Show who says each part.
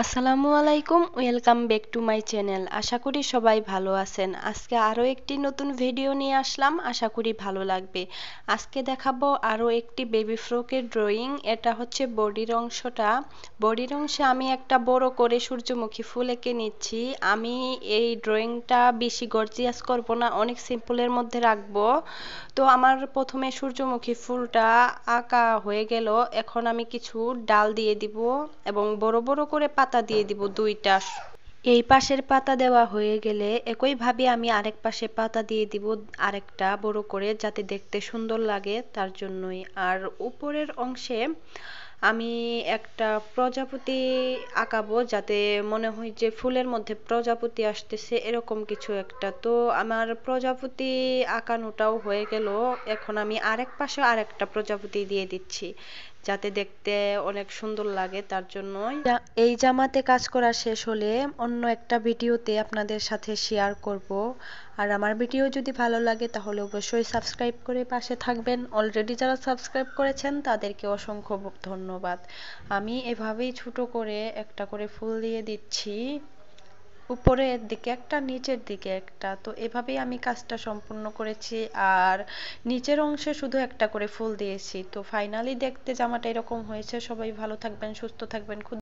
Speaker 1: আসসালামু আলাইকুম welcome back to my channel আশা করি সবাই ভালো আছেন আজকে আরও একটি নতুন ভিডিও নিয়ে আসলাম আশা করি ভালো লাগবে আজকে দেখাবো আরও একটি বেবি ফ্রকের ড্রয়িং এটা হচ্ছে বডির অংশটা বডির অংশে আমি একটা বড় করে সূর্যমুখী ফুল এঁকে নিচ্ছি আমি এই ড্রয়িংটা বেশি গর্জিয়াস করব না অনেক সিম্পলের মধ্যে রাখবো তো আমার প্রথমে সূর্যমুখী ফুলটা আঁকা হয়ে গেল এখন আমি কিছু ডাল দিয়ে দিব এবং বড় বড় করে পাতা দিয়ে দিব দুইটা এই পাশের পাতা দেওয়া হয়ে গেলে একইভাবে আমি আরেক পাশে পাতা দিয়ে দিব আরেকটা বড় করে যাতে দেখতে সুন্দর লাগে তার জন্যই আর উপরের অংশে আমি একটা প্রজাপতি আঁকাবো যাতে মনে হয় যে ফুলের মধ্যে প্রজাপতি আসতেছে এরকম কিছু একটা তো আমার প্রজাপতি আঁকানোটাও হয়ে গেল এখন আমি আরেক পাশে আরেকটা প্রজাপতি দিয়ে দিচ্ছি যাতে দেখতে অনেক সুন্দর লাগে তার জন্যই এই জামাতে কাজ করা শেষ হলে অন্য একটা ভিডিওতে আপনাদের সাথে শেয়ার করব আর আমার ভিডিও যদি ভালো লাগে তাহলে অবশ্যই সাবস্ক্রাইব করে পাশে থাকবেন অলরেডি যারা সাবস্ক্রাইব করেছেন তাদেরকে অসংখ্য ধন্যবাদ আমি এভাবেই ছোট করে একটা করে ফুল দিয়ে দিচ্ছি উপরের দিকে একটা নিচের দিকে একটা তো এভাবেই আমি কাজটা সম্পূর্ণ করেছি আর নিচের অংশে শুধু একটা করে ফুল দিয়েছি তো ফাইনালি দেখতে জামাটা এরকম হয়েছে সবাই ভালো থাকবেন সুস্থ থাকবেন